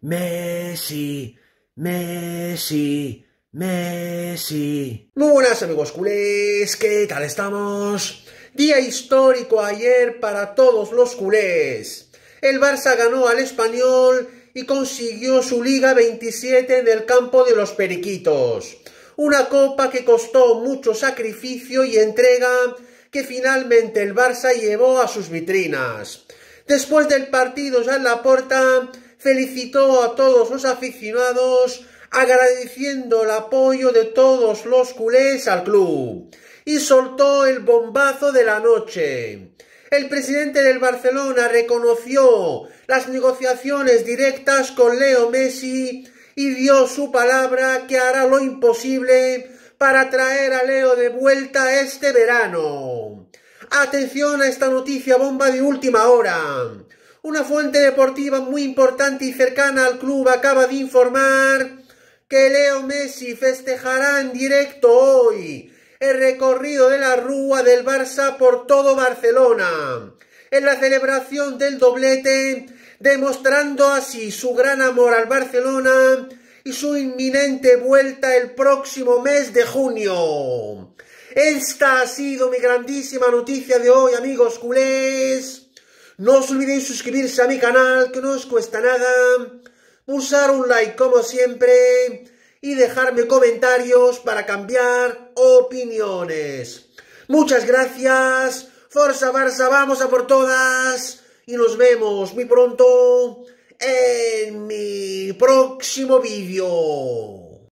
Messi, Messi, Messi. Muy buenas amigos culés, ¿qué tal estamos? Día histórico ayer para todos los culés. El Barça ganó al español y consiguió su Liga 27 en el campo de los Periquitos. Una copa que costó mucho sacrificio y entrega que finalmente el Barça llevó a sus vitrinas. Después del partido, ya en la puerta felicitó a todos los aficionados agradeciendo el apoyo de todos los culés al club y soltó el bombazo de la noche. El presidente del Barcelona reconoció las negociaciones directas con Leo Messi y dio su palabra que hará lo imposible para traer a Leo de vuelta este verano. Atención a esta noticia bomba de última hora. Una fuente deportiva muy importante y cercana al club acaba de informar que Leo Messi festejará en directo hoy el recorrido de la Rúa del Barça por todo Barcelona. En la celebración del doblete, demostrando así su gran amor al Barcelona y su inminente vuelta el próximo mes de junio. Esta ha sido mi grandísima noticia de hoy, amigos culés. No os olvidéis suscribirse a mi canal, que no os cuesta nada. pulsar un like como siempre. Y dejarme comentarios para cambiar opiniones. Muchas gracias. Forza Barça, vamos a por todas. Y nos vemos muy pronto en mi próximo vídeo.